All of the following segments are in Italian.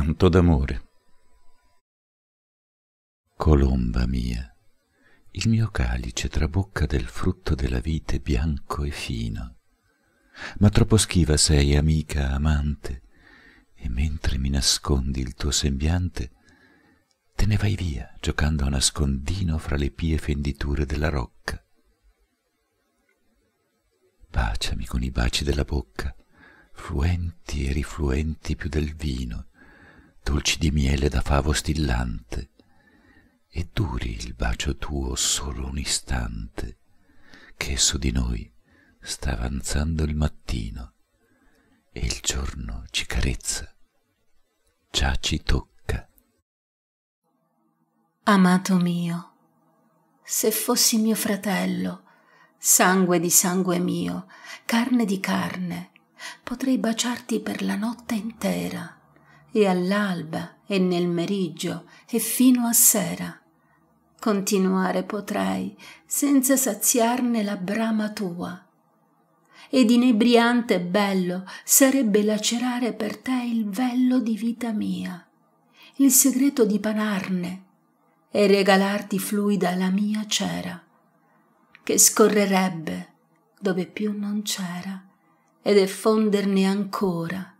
canto d'amore. Colomba mia, il mio calice trabocca del frutto della vite bianco e fino, ma troppo schiva sei, amica amante, e mentre mi nascondi il tuo sembiante, te ne vai via giocando a nascondino fra le pie fenditure della rocca. Baciami con i baci della bocca, fluenti e rifluenti più del vino, dolci di miele da favo stillante, e duri il bacio tuo solo un istante, che su di noi sta avanzando il mattino, e il giorno ci carezza, già ci tocca. Amato mio, se fossi mio fratello, sangue di sangue mio, carne di carne, potrei baciarti per la notte intera e all'alba e nel meriggio e fino a sera. Continuare potrei senza saziarne la brama tua. Ed inebriante e bello sarebbe lacerare per te il vello di vita mia, il segreto di panarne e regalarti fluida la mia cera, che scorrerebbe dove più non c'era ed effonderne ancora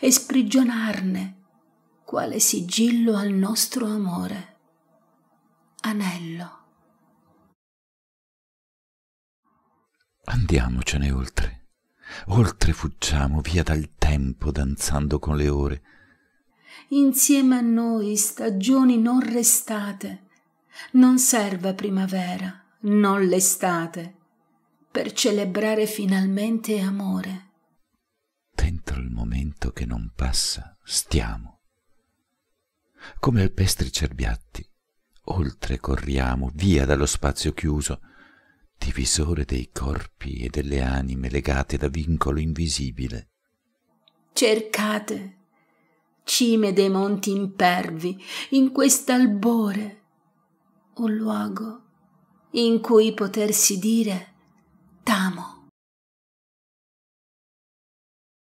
e sprigionarne quale sigillo al nostro amore. Anello. Andiamocene oltre, oltre fuggiamo via dal tempo danzando con le ore. Insieme a noi stagioni non restate, non serva primavera, non l'estate, per celebrare finalmente amore dietro il momento che non passa stiamo. Come alpestri cerbiatti, oltre corriamo, via dallo spazio chiuso, divisore dei corpi e delle anime legate da vincolo invisibile. Cercate, cime dei monti impervi, in quest'albore, un luogo in cui potersi dire t'amo.